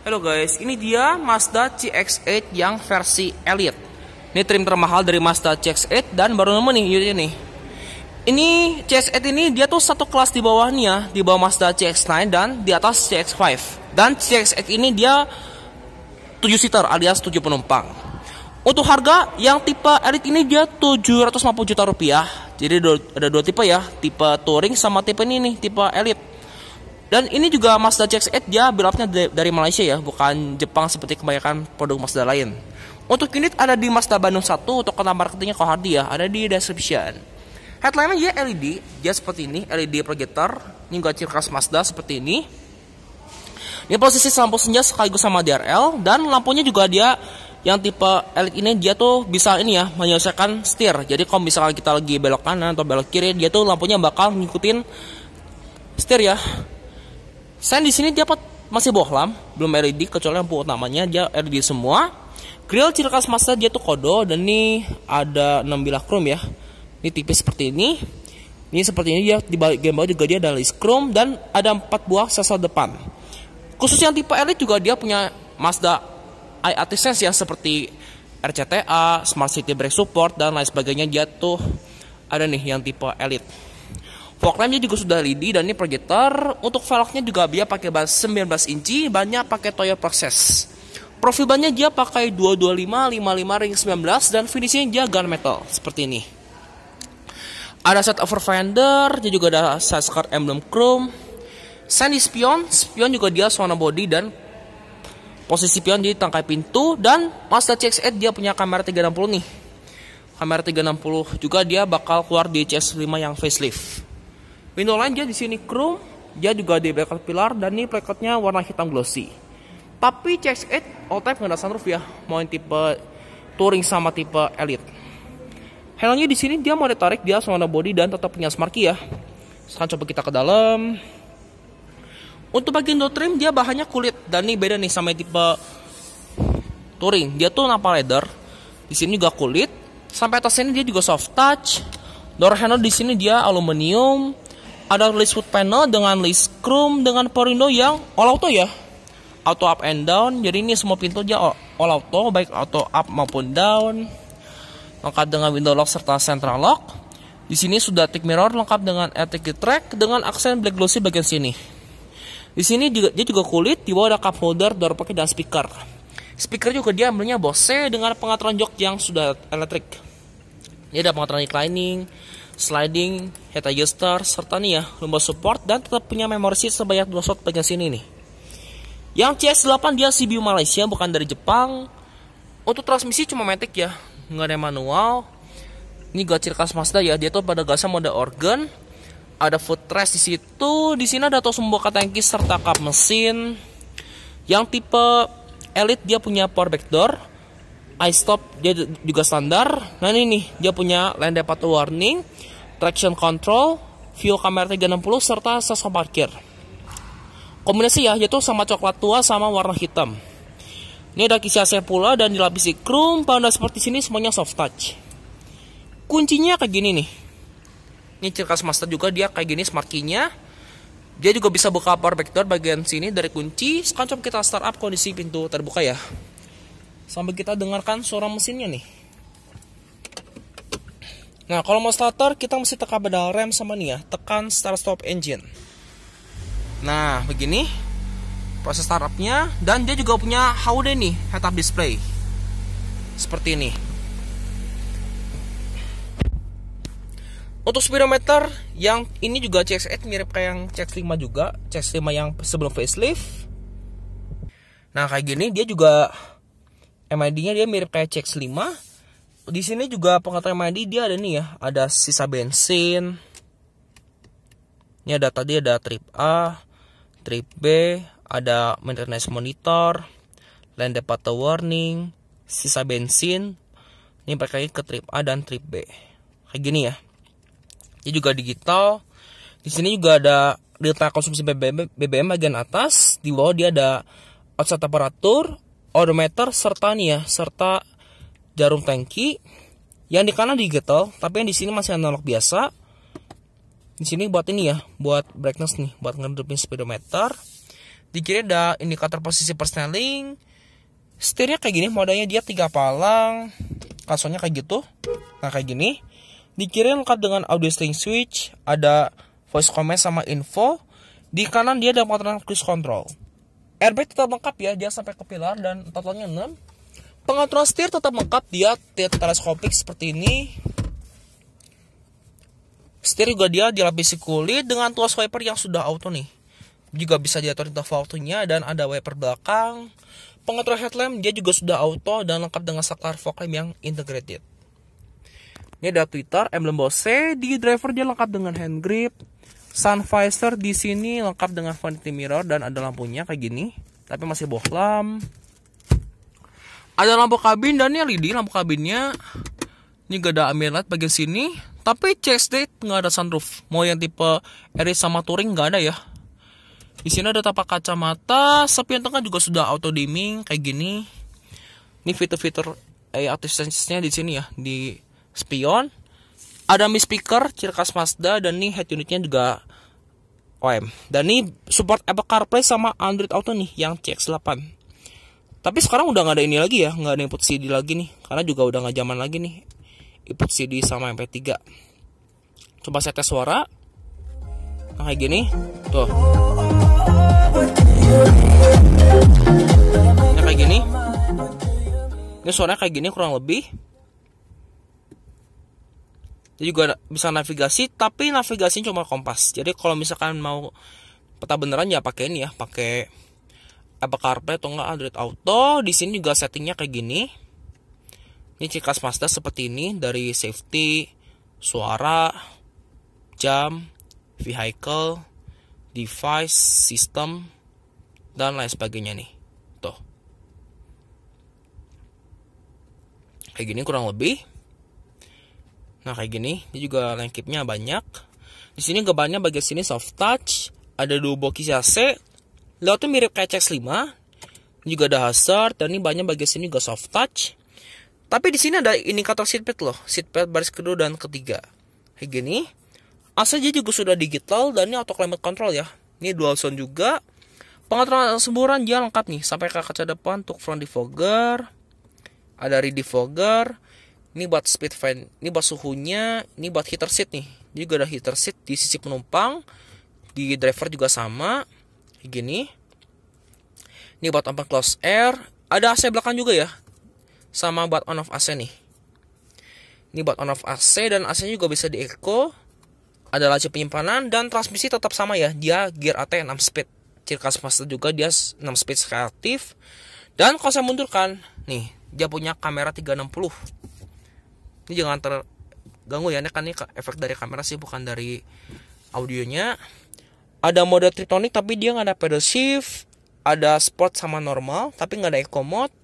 Halo guys, ini dia Mazda CX-8 yang versi Elite. Ini trim termahal dari Mazda CX-8 dan baru nemu nih unit ini. Ini CX-8 ini dia tuh satu kelas di bawahnya, di bawah Mazda CX-9 dan di atas CX-5. Dan CX-8 ini dia 7 seater alias 7 penumpang. Untuk harga yang tipe Elite ini dia 750 juta rupiah. Jadi ada dua tipe ya, tipe touring sama tipe ini nih, tipe Elite. Dan ini juga Mazda CX-8 dia build dari Malaysia ya, bukan Jepang seperti kebanyakan produk Mazda lain. Untuk unit ada di Mazda Bandung 1, untuk kota marketingnya Kohardi ya, ada di description. Headline-nya dia ya LED, dia seperti ini, LED projector, ini juga ciri khas Mazda seperti ini. Ini posisi lampu senja sekaligus sama DRL, dan lampunya juga dia yang tipe LED ini dia tuh bisa ini ya menyelesaikan setir jadi kalau misalkan kita lagi belok kanan atau belok kiri dia tuh lampunya bakal ngikutin setir ya Sen di sini dia masih bohlam, belum RD kecuali lampu utamanya dia RD semua. Grill ciri khas Mazda dia tuh kodo dan ini ada 6 bilah krom ya. Ini tipis seperti ini. Ini seperti ini dia di bagian bawah juga dia ada list chrome dan ada 4 buah sensor depan. Khusus yang tipe Elite juga dia punya Mazda i Sense yang seperti RCTA, Smart City Brake Support dan lain sebagainya dia tuh ada nih yang tipe Elite. Fog lampnya juga sudah lidi dan ini projector Untuk velgnya juga dia pakai ban 19 inci, bannya pakai Toyo Process. Profil bannya dia pakai 225 55 ring 19 dan finishnya dia gunmetal seperti ini. Ada set over fender, dia juga ada side skirt emblem chrome. Sandy spion, spion juga dia warna body dan posisi pion di tangkai pintu dan Mazda CX-8 dia punya kamera 360 nih. Kamera 360 juga dia bakal keluar di CS5 yang facelift. Window lain dia di sini chrome, dia juga di black pilar dan ini plakatnya warna hitam glossy. Tapi CX8 all type nggak ada sunroof ya, mau yang tipe touring sama tipe elite. Handlenya di sini dia mau ditarik, dia sama body dan tetap punya smart key ya. Sekarang coba kita ke dalam. Untuk bagian door trim dia bahannya kulit dan ini beda nih sama tipe touring. Dia tuh napa leather. Di sini juga kulit. Sampai atas ini dia juga soft touch. Door handle di sini dia aluminium ada release foot panel dengan list chrome dengan window yang all auto ya auto up and down jadi ini semua pintu dia all auto baik auto up maupun down lengkap dengan window lock serta central lock di sini sudah tick mirror lengkap dengan etikit track dengan aksen black glossy bagian sini di sini juga dia juga kulit di bawah ada cup holder door pocket dan speaker speaker juga dia ambilnya Bose dengan pengaturan jok yang sudah elektrik ini ada pengaturan reclining sliding, head adjuster, serta nih ya, lumbar support dan tetap punya memori seat sebanyak 2 slot bagian sini nih. Yang CS8 dia CBU Malaysia bukan dari Jepang. Untuk transmisi cuma matic ya, nggak ada manual. Ini gak ciri khas Mazda ya, dia tuh pada gasnya mode organ. Ada footrest di situ, di sini ada tos membuka tangki serta kap mesin. Yang tipe Elite dia punya power back door, I stop dia juga standar nah ini nih dia punya lane depart warning traction control view kamera 360 serta sensor parkir kombinasi ya yaitu sama coklat tua sama warna hitam ini ada kisi AC pula dan dilapisi chrome pada seperti sini semuanya soft touch kuncinya kayak gini nih ini ciri khas Master juga dia kayak gini smart key-nya dia juga bisa buka power back door bagian sini dari kunci sekarang coba kita start up kondisi pintu terbuka ya sampai kita dengarkan suara mesinnya nih. Nah, kalau mau starter, kita mesti tekan pedal rem sama nih ya, tekan start stop engine. Nah, begini proses startupnya dan dia juga punya HUD nih, head up display. Seperti ini. Untuk speedometer yang ini juga CX8 mirip kayak yang CX5 juga, CX5 yang sebelum facelift. Nah, kayak gini dia juga MID-nya dia mirip kayak CX5. Di sini juga pengatur MID dia ada nih ya, ada sisa bensin. Ini ada tadi ada trip A, trip B, ada maintenance monitor, lane departure warning, sisa bensin. Ini pakai ke trip A dan trip B. Kayak gini ya. Ini juga digital. Di sini juga ada data konsumsi BBM, BBM bagian atas, di bawah dia ada outside temperature odometer serta nih ya serta jarum tangki yang di kanan digital tapi yang di sini masih analog biasa di sini buat ini ya buat brightness nih buat ngedupin speedometer di kiri ada indikator posisi persneling setirnya kayak gini modanya dia tiga palang kasonnya kayak gitu nah kayak gini di kiri lengkap dengan audio string switch ada voice command sama info di kanan dia ada makanan cruise control airbag tetap lengkap ya dia sampai ke pilar dan totalnya 6 pengaturan setir tetap lengkap dia teleskopik seperti ini setir juga dia dilapisi kulit dengan tuas wiper yang sudah auto nih juga bisa diatur interval autonya dan ada wiper belakang Pengaturan headlamp dia juga sudah auto dan lengkap dengan saklar fog lamp yang integrated ini ada Twitter, emblem Bose, di driver dia lengkap dengan hand grip, sun visor di sini lengkap dengan vanity mirror dan ada lampunya kayak gini tapi masih bohlam ada lampu kabin dan ini LED lampu kabinnya ini gak ada ambient bagian sini tapi CSD nggak ada sunroof mau yang tipe Eris sama Touring nggak ada ya di sini ada tapak kacamata yang tengah juga sudah auto dimming kayak gini ini fitur-fitur eh, assistance di sini ya di spion ada mi speaker ciri khas Mazda dan nih head unitnya juga OM dan ini support Apple CarPlay sama Android Auto nih yang CX8 tapi sekarang udah nggak ada ini lagi ya nggak ada input CD lagi nih karena juga udah nggak zaman lagi nih input CD sama MP3 coba saya tes suara nah, kayak gini tuh ini nah, kayak gini ini suaranya kayak gini kurang lebih jadi juga bisa navigasi, tapi navigasinya cuma kompas. Jadi kalau misalkan mau peta beneran ya pakai ini ya, pakai Apple CarPlay atau enggak Android Auto. Di sini juga settingnya kayak gini. Ini ciri khas Mazda seperti ini dari safety, suara, jam, vehicle, device, system, dan lain sebagainya nih. Tuh. Kayak gini kurang lebih. Nah kayak gini, ini juga lengkipnya banyak. Di sini gebannya bagian sini soft touch, ada dua box AC, layoutnya mirip kayak CX5, juga ada hazard, dan ini banyak bagian sini juga soft touch. Tapi di sini ada indikator seatbelt loh, seatbelt baris kedua dan ketiga. Kayak gini. AC juga sudah digital dan ini auto climate control ya. Ini dual zone juga. Pengaturan semburan dia lengkap nih, sampai ke kaca depan untuk front defogger, ada rear defogger, ini buat speed fan ini buat suhunya ini buat heater seat nih Jadi juga ada heater seat di sisi penumpang di driver juga sama gini ini buat open close air ada AC belakang juga ya sama buat on off AC nih ini buat on off AC dan AC juga bisa di eco ada laci penyimpanan dan transmisi tetap sama ya dia gear AT 6 speed ciri khas Mazda juga dia 6 speed kreatif dan kalau saya mundurkan nih dia punya kamera 360 ini jangan terganggu ya ini kan ini efek dari kamera sih bukan dari audionya ada mode tritonik tapi dia nggak ada pedal shift ada sport sama normal tapi nggak ada eco mode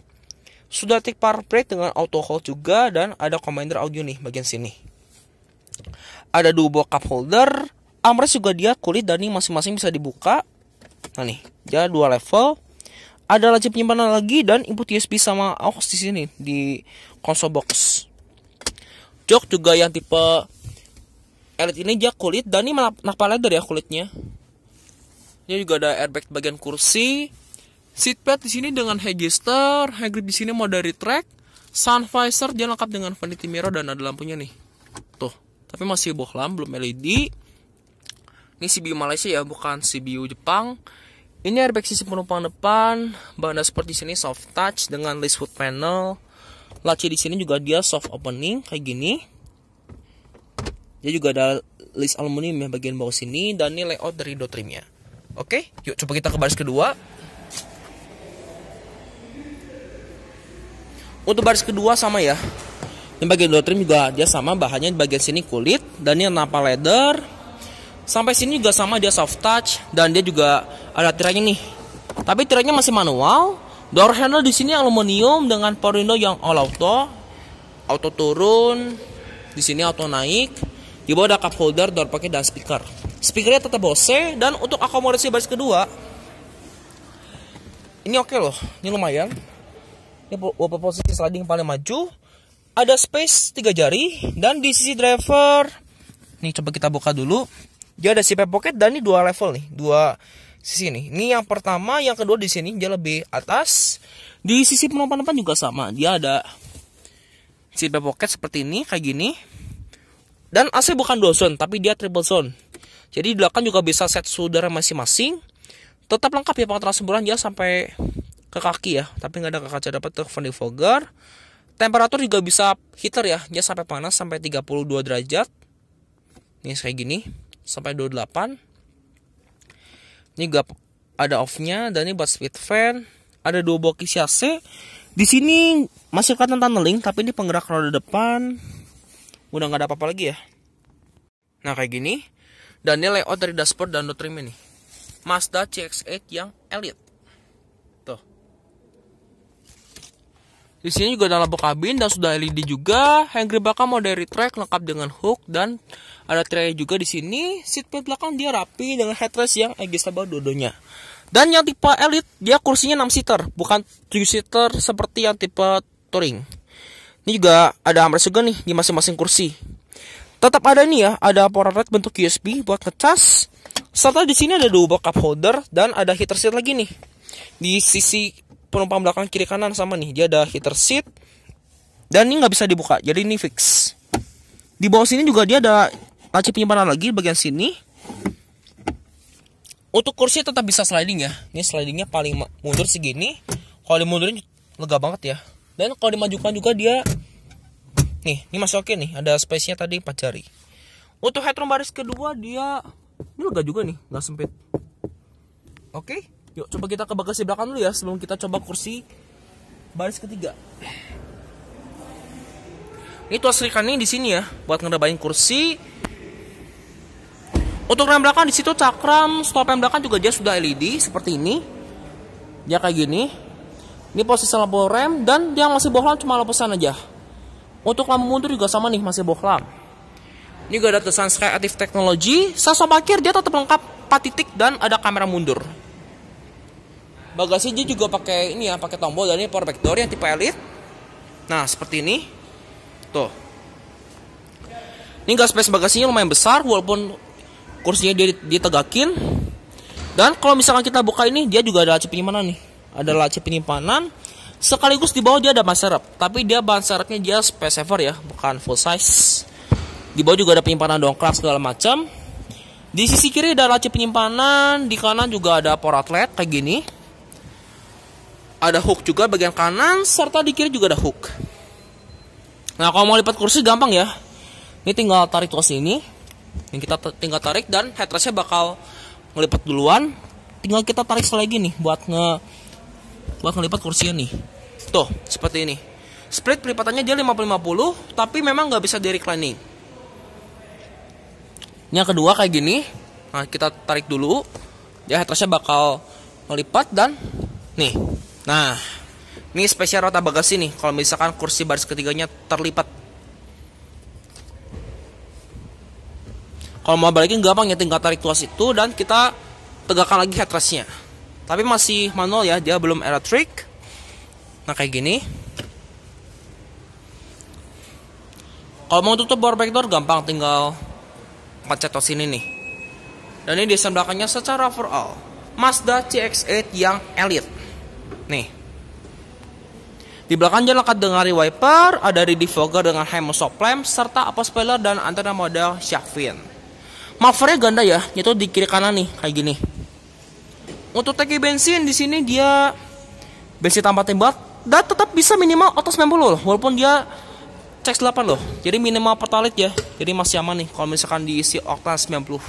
sudah tick power brake dengan auto hold juga dan ada commander audio nih bagian sini ada dua cup holder armrest juga dia kulit dan ini masing-masing bisa dibuka nah nih dia dua level ada laci penyimpanan lagi dan input USB sama aux di sini di console box Jok juga yang tipe elit ini dia kulit dan ini napa leather ya kulitnya. Ini juga ada airbag bagian kursi. seatbelt di sini dengan register, high grip di sini mau dari track, sun visor dia lengkap dengan vanity mirror dan ada lampunya nih. Tuh, tapi masih bohlam, belum LED. Ini CBU Malaysia ya, bukan CBU Jepang. Ini airbag sisi penumpang depan, bahan sport di sini soft touch dengan list foot panel laci di sini juga dia soft opening kayak gini dia juga ada list aluminium ya bagian bawah sini dan ini layout dari door trimnya oke yuk coba kita ke baris kedua untuk baris kedua sama ya di bagian door trim juga dia sama bahannya di bagian sini kulit dan ini napa leather sampai sini juga sama dia soft touch dan dia juga ada tiranya nih tapi tiranya masih manual Door handle di sini aluminium dengan power window yang all auto. Auto turun, di sini auto naik. Di bawah ada cup holder, door pocket dan speaker. Speakernya tetap Bose dan untuk akomodasi baris kedua ini oke okay loh, ini lumayan. Ini posisi sliding paling maju. Ada space tiga jari dan di sisi driver. Nih coba kita buka dulu. Dia ada si pocket dan ini dua level nih, dua sini. Ini yang pertama, yang kedua di sini dia lebih atas. Di sisi penumpang depan juga sama. Dia ada seat pocket seperti ini, kayak gini. Dan AC bukan dual zone, tapi dia triple zone. Jadi di belakang juga bisa set saudara masing-masing. Tetap lengkap ya pengaturan semburan dia sampai ke kaki ya, tapi nggak ada ke kaca dapat telepon fogger Temperatur juga bisa heater ya, dia sampai panas sampai 32 derajat. ini kayak gini, sampai 28 ini gap ada off-nya dan ini buat speed fan. Ada dua box isi AC. Di sini masih kelihatan tunneling tapi ini penggerak roda depan udah nggak ada apa-apa lagi ya. Nah kayak gini. Dan ini layout dari dashboard dan trim ini. Mazda CX-8 yang Elite. Di sini juga ada lampu kabin dan sudah LED juga. Handgrip belakang mau dari track lengkap dengan hook dan ada tray juga di sini. Seatbelt belakang dia rapi dengan headrest yang adjustable dodonya. Dan yang tipe Elite dia kursinya 6 seater, bukan 7 seater seperti yang tipe touring. Ini juga ada armrest juga nih di masing-masing kursi. Tetap ada nih ya, ada power red bentuk USB buat ngecas. Serta di sini ada dua cup holder dan ada heater seat lagi nih. Di sisi penumpang belakang kiri kanan sama nih. Dia ada heater seat. Dan ini nggak bisa dibuka. Jadi ini fix. Di bawah sini juga dia ada laci penyimpanan lagi bagian sini. Untuk kursi tetap bisa sliding ya. Ini slidingnya paling mundur segini. Kalau dimundurin lega banget ya. Dan kalau dimajukan juga dia nih ini masih oke nih ada space nya tadi empat jari untuk headroom baris kedua dia ini lega juga nih nggak sempit oke okay? Yuk, coba kita ke bagasi belakang dulu ya sebelum kita coba kursi baris ketiga. Ini tuas ini di sini ya buat ngerebain kursi. Untuk rem belakang di situ cakram stop rem belakang juga dia sudah LED seperti ini. Dia kayak gini. Ini posisi lampu rem dan dia masih bohlam cuma lapisan aja. Untuk lampu mundur juga sama nih masih bohlam. Ini juga ada tulisan Sky Active Technology. Sensor parkir dia tetap lengkap 4 titik dan ada kamera mundur bagasi dia juga pakai ini ya pakai tombol dan ini power back door yang tipe elite nah seperti ini tuh ini gas space bagasinya lumayan besar walaupun kursinya dia ditegakin dan kalau misalkan kita buka ini dia juga ada laci penyimpanan nih ada laci penyimpanan sekaligus di bawah dia ada ban serep tapi dia ban serepnya dia space saver ya bukan full size di bawah juga ada penyimpanan dongkrak segala macam di sisi kiri ada laci penyimpanan di kanan juga ada power outlet kayak gini ada hook juga bagian kanan serta di kiri juga ada hook. Nah kalau mau lipat kursi gampang ya. Ini tinggal tarik tuas ini, Ini kita tinggal tarik dan headrestnya bakal ngelipat duluan. Tinggal kita tarik lagi nih buat nge buat ngelipat kursi ini. Tuh seperti ini. Split pelipatannya dia 50-50 tapi memang nggak bisa di reclining. Yang kedua kayak gini. Nah kita tarik dulu. Ya headrestnya bakal melipat dan nih Nah, ini spesial rata bagasi nih. Kalau misalkan kursi baris ketiganya terlipat. Kalau mau balikin gampang ya tinggal tarik tuas itu dan kita tegakkan lagi headrestnya. Tapi masih manual ya, dia belum era Nah kayak gini. Kalau mau tutup bor door gampang tinggal pencet tos ini nih. Dan ini desain belakangnya secara overall Mazda CX-8 yang elite. Nih. Di belakang lengkap dengan wiper ada defogger dengan high muscle lamp, serta apa spoiler dan antena model shark fin. ganda ya, itu di kiri kanan nih, kayak gini. Untuk tangki bensin di sini dia bensin tanpa tembak dan tetap bisa minimal atas 90 loh, walaupun dia cek 8 loh. Jadi minimal pertalit ya. Jadi masih aman nih kalau misalkan diisi oktan 90.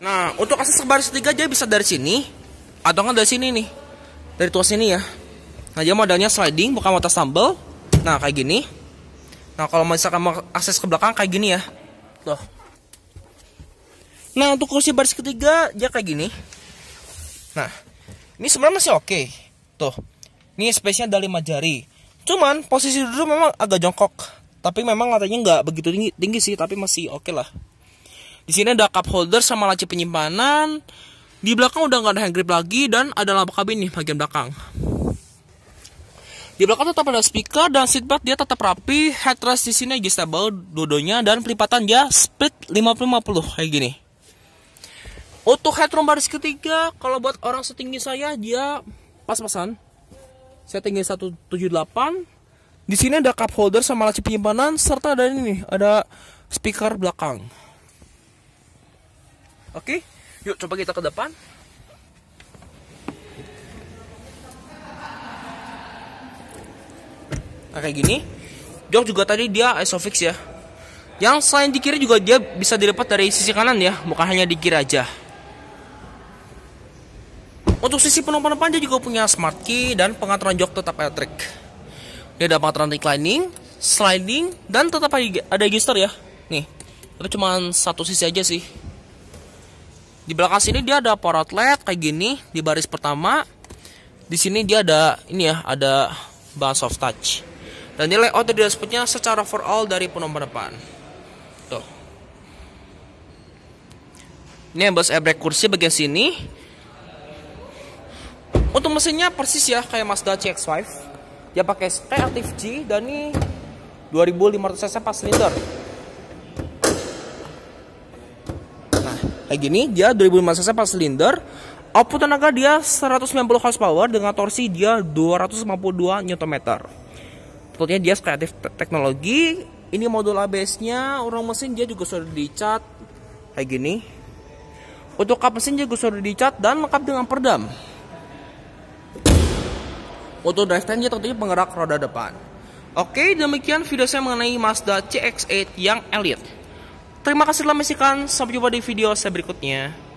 Nah, untuk akses baris 3 dia bisa dari sini atau nggak dari sini nih dari tuas ini ya nah dia modalnya sliding bukan motor sambal nah kayak gini nah kalau misalkan mau akses ke belakang kayak gini ya tuh nah untuk kursi baris ketiga dia kayak gini nah ini sebenarnya masih oke okay. tuh ini space-nya ada 5 jari cuman posisi duduk memang agak jongkok tapi memang katanya nggak begitu tinggi, tinggi sih tapi masih oke okay lah di sini ada cup holder sama laci penyimpanan di belakang udah nggak ada hand grip lagi dan ada lampu kabin nih bagian belakang. Di belakang tetap ada speaker dan seatbelt dia tetap rapi, headrest di sini adjustable dodonya dan pelipatan dia split 50-50 kayak gini. Untuk headroom baris ketiga, kalau buat orang setinggi saya dia pas-pasan. Saya tinggi 178. Di sini ada cup holder sama laci penyimpanan serta ada ini nih, ada speaker belakang. Oke. Okay? Yuk coba kita ke depan. Nah, kayak gini. Jok juga tadi dia isofix ya. Yang selain di kiri juga dia bisa dilipat dari sisi kanan ya, bukan hanya di kiri aja. Untuk sisi penumpang depan dia juga punya smart key dan pengaturan jok tetap elektrik. Dia ada pengaturan reclining, sliding, dan tetap ada adjuster ya. Nih, tapi cuma satu sisi aja sih. Di belakang sini dia ada power outlet kayak gini di baris pertama. Di sini dia ada ini ya, ada bahan soft touch. Dan nilai layout dari dashboardnya secara for all dari penumpang depan. Tuh. Ini bus airbag kursi bagian sini. Untuk mesinnya persis ya kayak Mazda CX-5. Dia pakai skyactiv G dan ini 2500 cc 4 silinder. kayak gini dia 2005 cc 4 silinder output tenaga dia 190 horsepower dengan torsi dia 252 Nm tentunya dia kreatif te teknologi ini modul ABS-nya orang mesin dia juga sudah dicat kayak gini untuk kap mesin juga sudah dicat dan lengkap dengan perdam untuk drive train dia tentunya penggerak roda depan oke demikian video saya mengenai Mazda CX-8 yang Elite Terima kasih telah menyaksikan. Sampai jumpa di video saya berikutnya.